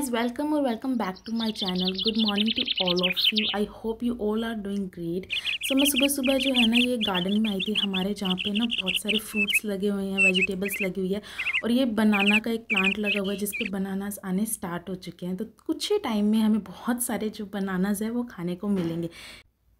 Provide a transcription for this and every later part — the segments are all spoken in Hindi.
गाइज वेलकम और welcome back to my channel good morning to all of you I hope you all are doing great so मैं सुबह सुबह जो है ना ये गार्डन में आई थी हमारे जहाँ पे ना बहुत सारे फ्रूट्स लगे हुए हैं वेजिटेबल्स लगी हुई है और ये बनाना का एक प्लांट लगा हुआ है जिसपे बनानाज आने स्टार्ट हो चुके हैं तो कुछ ही टाइम में हमें बहुत सारे जो बनानाज है वो खाने को मिलेंगे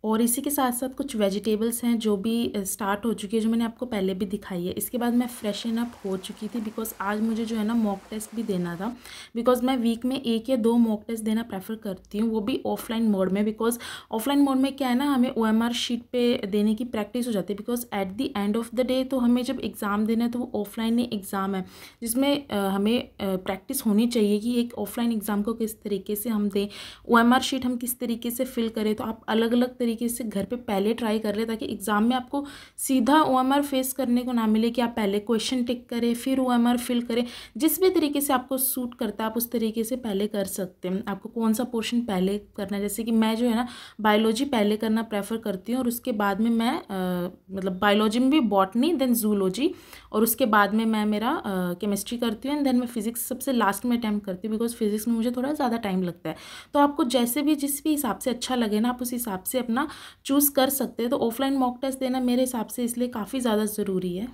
और इसी के साथ साथ कुछ वेजिटेबल्स हैं जो भी स्टार्ट हो चुकी है जो मैंने आपको पहले भी दिखाई है इसके बाद मैं फ्रेशन अप हो चुकी थी बिकॉज आज मुझे जो है ना मॉक टेस्ट भी देना था बिकॉज मैं वीक में एक या दो मॉक टेस्ट देना प्रेफर करती हूँ वो भी ऑफलाइन मोड में बिकॉज ऑफलाइन मोड में क्या है ना हमें ओ एम आर शीट पर देने की प्रैक्टिस हो जाती है because at the end of the day तो हमें जब एग्ज़ाम देना है तो वो ऑफलाइन ही एग्ज़ाम है जिसमें हमें प्रैक्टिस होनी चाहिए कि एक ऑफलाइन एग्ज़ाम को किस तरीके से हम दें ओ एम आर शीट हम किस तरीके से फिल करें तो आप अलग अलग तरीके से घर पे पहले ट्राई कर रहे ताकि एग्ज़ाम में आपको सीधा ओ फेस करने को ना मिले कि आप पहले क्वेश्चन टिक करें फिर ओ फिल करें जिस भी तरीके से आपको सूट करता है आप उस तरीके से पहले कर सकते हैं आपको कौन सा पोर्शन पहले करना है जैसे कि मैं जो है ना बायोलॉजी पहले करना प्रेफर करती हूँ और उसके बाद में मैं आ, मतलब बायोलॉजी में भी बॉटनी देन जूलॉजी और उसके बाद में मैं मेरा केमिस्ट्री करती हूँ एंड देन मैं फिज़िक्स सबसे लास्ट में अटैम्प्ट करती हूँ बिकॉज फिज़िक्स में मुझे थोड़ा ज़्यादा टाइम लगता है तो आपको जैसे भी जिस भी हिसाब से अच्छा लगे ना आप उस हिसाब से अपना करना चूज़ कर सकते हैं तो ऑफलाइन मॉक टेस्ट देना मेरे हिसाब से इसलिए काफ़ी ज़्यादा ज़रूरी है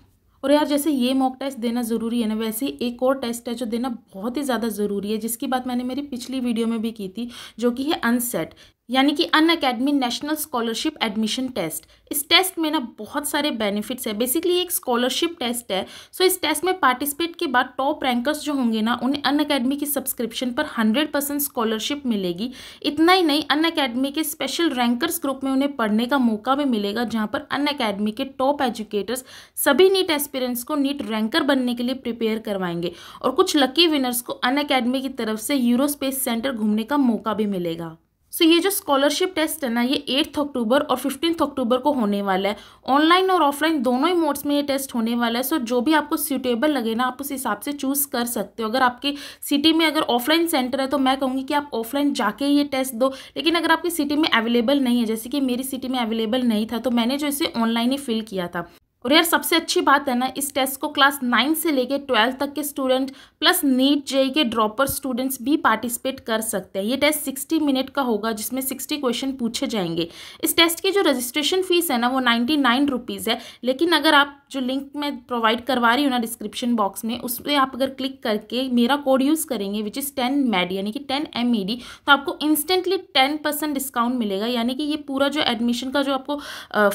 और यार जैसे ये मॉक टेस्ट देना ज़रूरी है ना वैसे एक और टेस्ट है जो देना बहुत ही ज़्यादा ज़रूरी है जिसकी बात मैंने मेरी पिछली वीडियो में भी की थी जो कि है अनसेट यानी कि Unacademy national scholarship admission test इस टेस्ट में ना बहुत सारे बेनिफिट्स है बेसिकली एक स्कॉलरशिप टेस्ट है सो इस टेस्ट में पार्टिसिपेट के बाद टॉप रैंकर्स जो होंगे ना उन्हें अन अकेडमी की सब्सक्रिप्शन पर हंड्रेड परसेंट स्कॉलरशिप मिलेगी इतना ही नहीं अन अकेडमी के स्पेशल रैंकर्स ग्रुप में उन्हें पढ़ने का मौका भी मिलेगा जहाँ पर अन अकेडमी के टॉप एजुकेटर्स सभी नीट एस्पिरेंट्स को नीट रैंकर बनने के लिए प्रिपेयर करवाएंगे और कुछ लकी विनर्स को अन अकेडमी की तरफ से यूरो स्पेस सेंटर घूमने का मौका भी मिलेगा सो so, ये जो स्कॉलरशिप टेस्ट है ना ये एट्थ अक्टूबर और फिफ्टींथ अक्टूबर को होने वाला है ऑनलाइन और ऑफलाइन दोनों ही मोड्स में ये टेस्ट होने वाला है सो so, जो भी आपको सूटेबल लगे ना आप उस हिसाब से चूज़ कर सकते हो अगर आपकी सिटी में अगर ऑफलाइन सेंटर है तो मैं कहूँगी कि आप ऑफलाइन जाके ये टेस्ट दो लेकिन अगर आपकी सिटी में अवेलेबल नहीं है जैसे कि मेरी सिटी में अवेलेबल नहीं था तो मैंने जो इसे ऑनलाइन ही फिल किया था और यार सबसे अच्छी बात है ना इस टेस्ट को क्लास नाइन से लेके ट्वेल्थ तक के स्टूडेंट प्लस नीट जेई के ड्रॉपर स्टूडेंट्स भी पार्टिसिपेट कर सकते हैं ये टेस्ट सिक्सटी मिनट का होगा जिसमें सिक्सटी क्वेश्चन पूछे जाएंगे इस टेस्ट की जो रजिस्ट्रेशन फीस है ना वो नाइन्टी नाइन रुपीज़ है लेकिन अगर आप जो लिंक मैं प्रोवाइड करवा रही हूँ ना डिस्क्रिप्शन बॉक्स में उस पर आप अगर क्लिक करके मेरा कोड यूज़ करेंगे विच इज़ टेन मैड यानी कि टेन एम ई डी तो आपको इंस्टेंटली टेन परसेंट डिस्काउंट मिलेगा यानी कि ये पूरा जो एडमिशन का जो आपको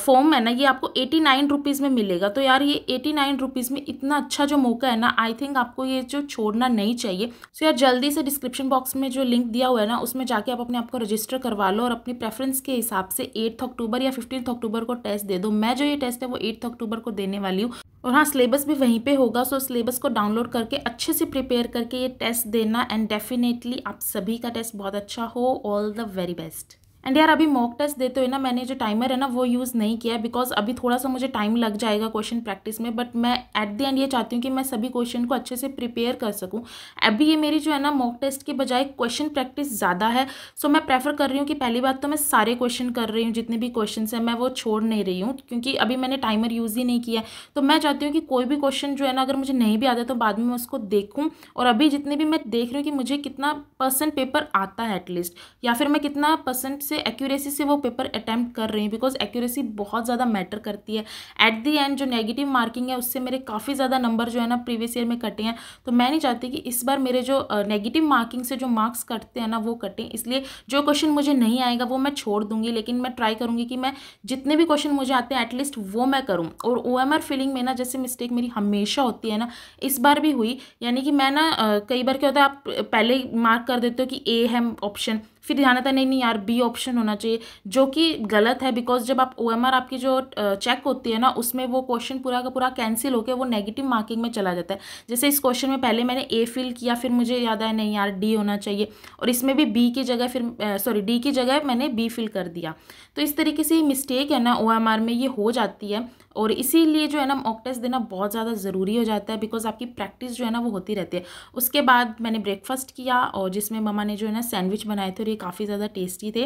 फॉर्म है ना ये आपको एटी नाइन रुपीज़ में मिलेगा तो यार ये एटी नाइन रुपीज़ में इतना अच्छा जो मौका है ना आई थिंक आपको ये जो छोड़ना नहीं चाहिए सो so यार जल्दी से डिस्क्रिप्शन बॉक्स में जो लिंक दिया हुआ है ना उसमें जाके आप अपने आप को रजिस्टर करवा लो और अपनी प्रेफरेंस के हिसाब से एट्थ अक्टूबर या फिफ्टीन अक्टूबर को टेस्ट दे दो मैं जो ये टेस्ट है वो एट्थ अक्टूबर को देने वाली हूँ और हाँ सिलेबस भी वहीं पे होगा सो सिलेबस को डाउनलोड करके अच्छे से प्रिपेयर करके ये टेस्ट देना एंड डेफिनेटली आप सभी का टेस्ट बहुत अच्छा हो all the very best and यार अभी मॉक टेस्ट देते हुए ना मैंने जो टाइमर है ना वो यूज़ नहीं किया है बिकॉज अभी थोड़ा सा मुझे टाइम लग जाएगा क्वेश्चन प्रैक्टिस में बट मैं एट द एंड ये चाहती हूँ कि मैं सभी क्वेश्चन को अच्छे से प्रिपेयर कर सकूँ अभी ये मेरी जो है ना मॉक टेस्ट के बजाय क्वेश्चन प्रैक्टिस ज़्यादा है सो मैं प्रेफर कर रही हूँ कि पहली बात तो मैं सारे क्वेश्चन कर रही हूँ जितने भी क्वेश्चन हैं मैं वो छोड़ नहीं रही हूँ क्योंकि अभी मैंने टाइमर यूज़ ही नहीं किया तो मैं चाहती हूँ कि कोई भी क्वेश्चन जो है ना अगर मुझे नहीं भी आता तो बाद में मैं उसको देखूँ और अभी जितने भी मैं देख रही हूँ कि मुझे कितना परसेंट पेपर आता है एटलीस्ट या फिर मैं कितना परसेंट से एक्यूरेसी से वो पेपर अटैम्प्ट कर रही हूँ बिकॉज एक्यूरेसी बहुत ज़्यादा मैटर करती है एट दी एंड जो नेगेटिव मार्किंग है उससे मेरे काफ़ी ज़्यादा नंबर जो है ना प्रीवियस ईयर में कटे हैं तो मैं नहीं चाहती कि इस बार मेरे जो नेगेटिव मार्किंग से जो मार्क्स कटते हैं ना वो कटें इसलिए जो क्वेश्चन मुझे नहीं आएगा वो मैं छोड़ दूंगी लेकिन मैं ट्राई करूँगी कि मैं जितने भी क्वेश्चन मुझे आते हैं एटलीस्ट वो मैं करूँ और ओ एम आर फीलिंग में ना जैसे मिस्टेक मेरी हमेशा होती है ना इस बार भी हुई यानी कि मैं ना कई बार क्या होता है आप पहले मार्क कर देते हो कि ए है ऑप्शन फिर ध्यान था नहीं नहीं यार बी ऑप्शन होना चाहिए जो कि गलत है बिकॉज जब आप ओ आपकी जो चेक होती है ना उसमें वो क्वेश्चन पूरा का पूरा कैंसिल होकर वो नेगेटिव मार्किंग में चला जाता है जैसे इस क्वेश्चन में पहले मैंने ए फिल किया फिर मुझे याद आया नहीं यार डी होना चाहिए और इसमें भी बी की जगह फिर सॉरी डी की जगह मैंने बी फिल कर दिया तो इस तरीके से मिस्टेक है ना ओ में ये हो जाती है और इसीलिए जो है ना मॉक टेस्ट देना बहुत ज़्यादा ज़रूरी हो जाता है बिकॉज आपकी प्रैक्टिस जो है ना वो होती रहती है उसके बाद मैंने ब्रेकफास्ट किया और जिसमें ममा ने जो है ना सैंडविच बनाए थे और ये काफ़ी ज़्यादा टेस्टी थे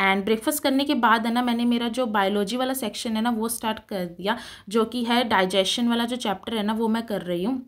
एंड ब्रेकफास्ट करने के बाद है ना मैंने मेरा जो बायोलॉजी वाला सेक्शन है ना वो स्टार्ट कर दिया जो कि है डाइजेशन वाला जो चैप्टर है ना वो मैं कर रही हूँ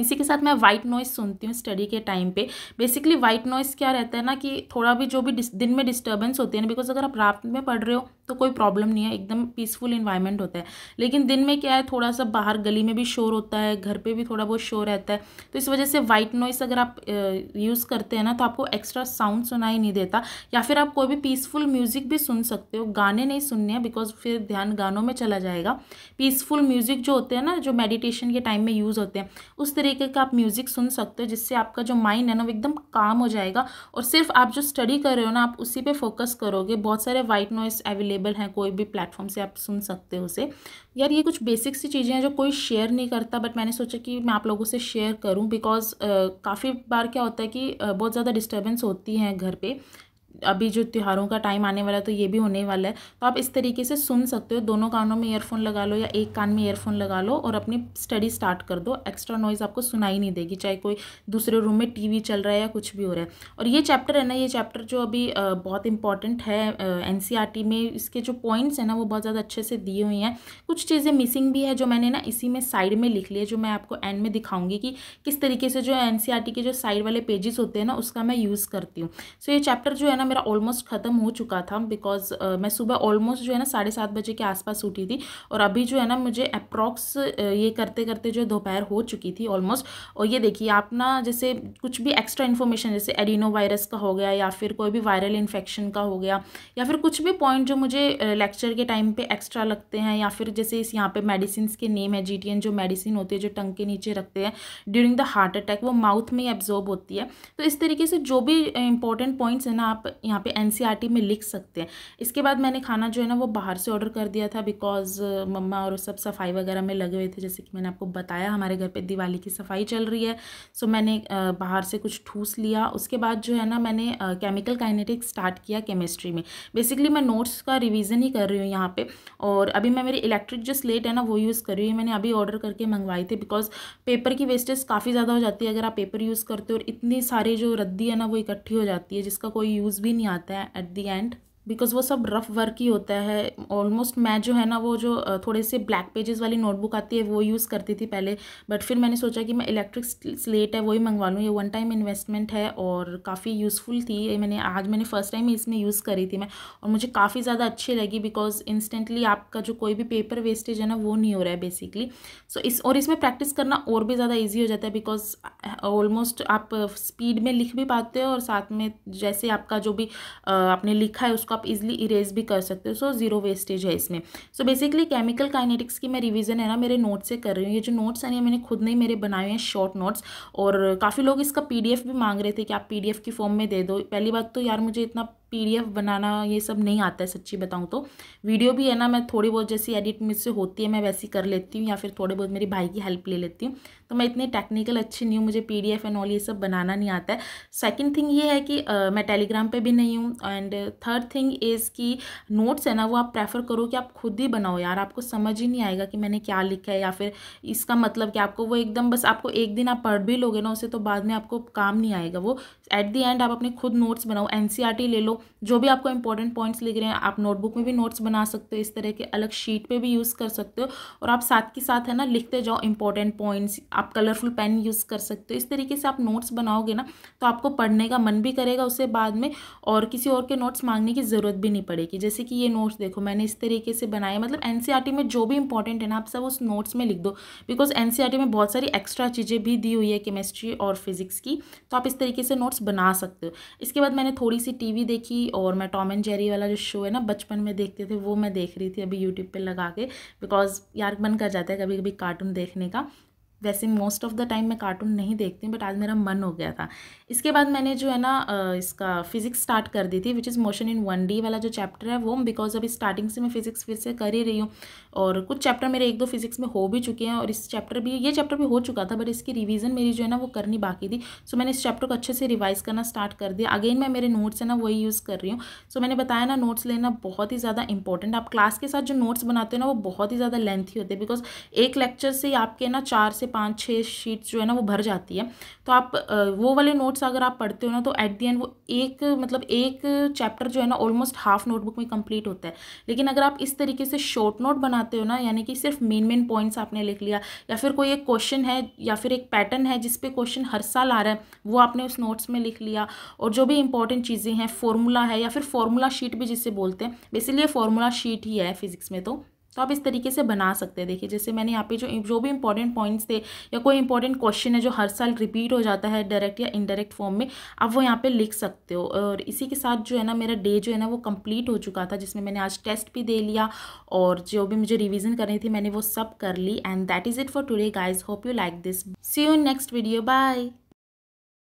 इसी के साथ मैं वाइट नॉइस सुनती हूँ स्टडी के टाइम पे बेसिकली वाइट नॉइस क्या रहता है ना कि थोड़ा भी जो भी दिन में डिस्टर्बेंस होती है ना बिकॉज अगर आप रात में पढ़ रहे हो तो कोई प्रॉब्लम नहीं है एकदम पीसफुल इन्वायरमेंट होता है लेकिन दिन में क्या है थोड़ा सा बाहर गली में भी शोर होता है घर पर भी थोड़ा बहुत शोर रहता है तो इस वजह से वाइट नॉइस अगर आप यूज़ करते हैं ना तो आपको एक्स्ट्रा साउंड सुनाई नहीं देता या फिर आप कोई भी पीसफुल म्यूज़िक भी सुन सकते हो गाने नहीं सुनने हैं बिकॉज फिर ध्यान गानों में चला जाएगा पीसफुल म्यूज़िक जो होते हैं ना जो मेडिटेशन के टाइम में यूज़ होते हैं उस तरीके का आप म्यूज़िक सुन सकते हो जिससे आपका जो माइंड है ना वो एकदम काम हो जाएगा और सिर्फ आप जो स्टडी कर रहे हो ना आप उसी पे फोकस करोगे बहुत सारे वाइट नॉइस अवेलेबल हैं कोई भी प्लेटफॉर्म से आप सुन सकते हो उसे यार ये कुछ बेसिक सी चीज़ें हैं जो कोई शेयर नहीं करता बट मैंने सोचा कि मैं आप लोगों से शेयर करूँ बिकॉज uh, काफ़ी बार क्या होता है कि uh, बहुत ज़्यादा डिस्टर्बेंस होती हैं घर पर अभी जो त्योहारों का टाइम आने वाला है तो ये भी होने वाला है तो आप इस तरीके से सुन सकते हो दोनों कानों में ईयरफोन लगा लो या एक कान में ईयरफोन लगा लो और अपनी स्टडी स्टार्ट कर दो एक्स्ट्रा नॉइज़ आपको सुनाई नहीं देगी चाहे कोई दूसरे रूम में टीवी चल रहा है या कुछ भी हो रहा है और ये चैप्टर है ना ये चैप्टर जो अभी बहुत इंपॉर्टेंट है एन e में इसके जो पॉइंट्स हैं ना वो बहुत ज़्यादा अच्छे से दिए हुए हैं कुछ चीज़ें मिसिंग भी है जो मैंने ना इसी में साइड में लिख लिया जो मैं आपको एंड में दिखाऊंगी कि किस तरीके से जो एन e के जो साइड वाले पेजेस होते हैं ना उसका मैं यूज़ करती हूँ सो ये चैप्टर जो है ना ना मेरा ऑलमोस्ट ख़त्म हो चुका था बिकॉज uh, मैं सुबह ऑलमोस्ट जो है ना साढ़े सात बजे के आसपास उठी थी और अभी जो है ना मुझे अप्रॉक्स ये करते करते जो दोपहर हो चुकी थी ऑलमोस्ट और ये देखिए आप ना जैसे कुछ भी एक्स्ट्रा इन्फॉर्मेशन जैसे एडिनो वायरस का हो गया या फिर कोई भी वायरल इन्फेक्शन का हो गया या फिर कुछ भी पॉइंट जो मुझे लेक्चर के टाइम पे एक्स्ट्रा लगते हैं या फिर जैसे इस यहाँ पे मेडिसिन के नेम है जी जो मेडिसिन होती है जो टंग के नीचे रखते हैं ड्यूरिंग द हार्ट अटैक वो माउथ में एब्जॉर्ब होती है तो इस तरीके से जो भी इंपॉर्टेंट पॉइंट्स हैं ना आप यहाँ पे एन e में लिख सकते हैं इसके बाद मैंने खाना जो है ना वो बाहर से ऑर्डर कर दिया था बिकॉज मम्मा और सब सफाई वगैरह में लगे हुए थे जैसे कि मैंने आपको बताया हमारे घर पे दिवाली की सफाई चल रही है सो मैंने बाहर से कुछ ठूस लिया उसके बाद जो है ना मैंने केमिकल काइनेटिक्स स्टार्ट किया केमिस्ट्री में बेसिकली मैं नोट्स का रिविज़न ही कर रही हूँ यहाँ पर और अभी मैं मेरी इलेक्ट्रिक जो स्लेट है ना वो यूज़ कर रही हूँ मैंने अभी ऑर्डर करके मंगवाई थी बिकॉज पेपर की वेस्टेज काफ़ी ज़्यादा हो जाती है अगर आप पेपर यूज़ करते हो और इतनी सारी जो रद्दी है ना वो इकट्ठी हो जाती है जिसका कोई यूज़ भी नहीं आता है एट दी एंड बिकॉज़ वो सब रफ़ वर्क ही होता है ऑलमोस्ट मैं जो है ना वो जो थोड़े से ब्लैक पेजेस वाली नोटबुक आती है वो यूज़ करती थी पहले बट फिर मैंने सोचा कि मैं इलेक्ट्रिक स्लेट है वही मंगवा लूँ ये वन टाइम इन्वेस्टमेंट है और काफ़ी यूज़फुल थी ये मैंने आज मैंने फ़र्स्ट टाइम ही इसमें यूज़ करी थी मैं और मुझे काफ़ी ज़्यादा अच्छी लगी बिकॉज इंस्टेंटली आपका जो कोई भी पेपर वेस्टेज है ना वो नहीं हो रहा है बेसिकली सो so, इस और इसमें प्रैक्टिस करना और भी ज़्यादा ईजी हो जाता है बिकॉज ऑलमोस्ट आप स्पीड में लिख भी पाते हो और साथ में जैसे आपका जो भी आपने लिखा है उसका आप इजिली इरेज भी कर सकते हो सो जीरो वेस्टेज है इसमें सो बेसिकली केमिकल काइनेटिक्स की मैं रिविजन है ना मेरे नोट से कर रही हूँ ये जो नोट्स हैं मैंने खुद नहीं मेरे बनाए हैं शॉर्ट नोट्स और काफ़ी लोग इसका पी भी मांग रहे थे कि आप पी की फॉर्म में दे दो पहली बात तो यार मुझे इतना पीडीएफ बनाना ये सब नहीं आता है सच्ची बताऊँ तो वीडियो भी है ना मैं थोड़ी बहुत जैसी एडिट मुझसे होती है मैं वैसी कर लेती हूँ या फिर थोड़े बहुत मेरी भाई की हेल्प ले लेती हूँ तो मैं इतने टेक्निकल अच्छी नहीं हूँ मुझे पी एंड ऑल ये सब बनाना नहीं आता है सेकेंड थिंग ये है कि आ, मैं टेलीग्राम पर भी नहीं हूँ एंड थर्ड थिंग इज़ कि नोट्स है ना वो आप प्रेफर करो कि आप खुद ही बनाओ यार आपको समझ ही नहीं आएगा कि मैंने क्या लिखा है या फिर इसका मतलब कि आपको वो एकदम बस आपको एक दिन आप पढ़ भी लोगे ना उसे तो बाद में आपको काम नहीं आएगा वो एट दी एंड आप अपने खुद नोट्स बनाओ एन e ले लो जो भी आपको इंपॉर्टेंट पॉइंट्स लिख रहे हैं आप नोटबुक में भी नोट्स बना सकते हो इस तरह के अलग शीट पे भी यूज़ कर सकते हो और आप साथ के साथ है ना लिखते जाओ इंपॉर्टेंट पॉइंट्स आप कलरफुल पेन यूज़ कर सकते हो इस तरीके से आप नोट्स बनाओगे ना तो आपको पढ़ने का मन भी करेगा उससे बाद में और किसी और के नोट्स मांगने की ज़रूरत भी नहीं पड़ेगी जैसे कि ये नोट्स देखो मैंने इस तरीके से बनाया मतलब एन e में जो भी इंपॉर्टेंट है ना आप सब उस नोट्स में लिख दो बिकॉज एन e में बहुत सारी एक्स्ट्रा चीज़ें भी दी हुई है केमिस्ट्री और फिजिक्स की तो आप इस तरीके से नोट्स बना सकते हो इसके बाद मैंने थोड़ी सी टी देखी की और मैं टॉम एंड जेरी वाला जो शो है ना बचपन में देखते थे वो मैं देख रही थी अभी यूट्यूब पर लगा के बिकॉज यार मन कर जाता है कभी कभी कार्टून देखने का वैसे मोस्ट ऑफ़ द टाइम मैं कार्टून नहीं देखती बट आज मेरा मन हो गया था इसके बाद मैंने जो है ना इसका फिज़िक्स स्टार्ट कर दी थी which is motion in one D वाला जो चैप्टर है वो बिकॉज अभी स्टार्टिंग से मैं फ़िज़िक्स फिर से कर ही रही हूँ और कुछ चैप्टर मेरे एक दो फिज़िक्स में हो भी चुके हैं और इस चैप्टर भी ये चैप्टर भी हो चुका था बट इसकी रिविज़न मेरी जो है ना वो करनी बाकी थी सो मैंने इस चैप्टर को अच्छे से रिवाइज़ करना स्टार्ट कर दिया अगेन मैं मेरे नोट्स है ना वही यूज़ कर रही हूँ सो मैंने बताया ना नोट्स लेना बहुत ही ज़्यादा इंपॉर्टेंट आप क्लास के साथ जो नोट्स बनाते हो ना वो बहुत ही ज़्यादा लेंथी होते हैं बिकॉज एक लेक्चर से आपके ना चार से पाँच छः शीट्स जो है ना वो भर जाती है तो आप वो वाले नोट्स अगर आप पढ़ते हो ना तो एट दी एंड वो एक मतलब एक चैप्टर जो है ना ऑलमोस्ट हाफ नोटबुक में कंप्लीट होता है लेकिन अगर आप इस तरीके से शॉर्ट नोट बनाते हो ना यानी कि सिर्फ मेन मेन पॉइंट्स आपने लिख लिया या फिर कोई एक क्वेश्चन है या फिर एक पैटर्न है जिसपे क्वेश्चन हर साल आ रहा है वो आपने उस नोट्स में लिख लिया और जो भी इंपॉर्टेंट चीज़ें हैं फॉर्मूला है या फिर फॉर्मूला शीट भी जिसे बोलते हैं बेसिकली ये फॉर्मूला शीट ही है फिजिक्स में तो तो आप इस तरीके से बना सकते हैं देखिए जैसे मैंने यहाँ पे जो जो भी इंपॉर्टेंट पॉइंट्स थे या कोई इंपॉर्टेंट क्वेश्चन है जो हर साल रिपीट हो जाता है डायरेक्ट या इनडायरेक्ट फॉर्म में आप वो यहाँ पे लिख सकते हो और इसी के साथ जो है ना मेरा डे जो है ना वो कंप्लीट हो चुका था जिसमें मैंने आज टेस्ट भी दे लिया और जो भी मुझे रिविजन करनी थी मैंने वो सब कर ली and that is it for today guys hope you like this see you next video bye